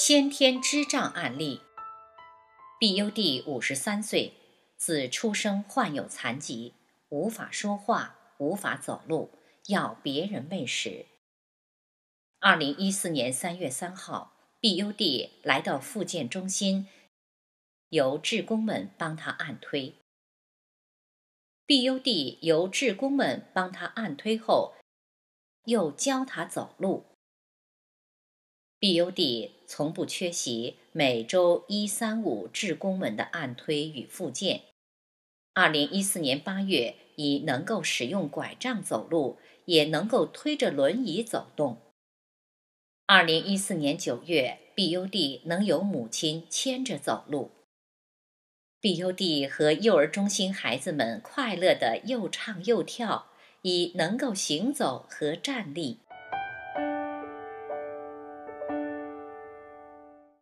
先天支障案例，BUD 五十三岁，自出生患有残疾，无法说话，无法走路，要别人喂食。二零一四年三月三号，BUD 来到复健中心，由志工们帮他按推。BUD 由志工们帮他按推后，又教他走路。B.U.D. 从不缺席每周一、三、五，志工们的按推与复健。二零一四年八月，已能够使用拐杖走路，也能够推着轮椅走动。二零一四年九月，B.U.D. 能由母亲牵着走路。B.U.D. 和幼儿中心孩子们快乐的又唱又跳，已能够行走和站立。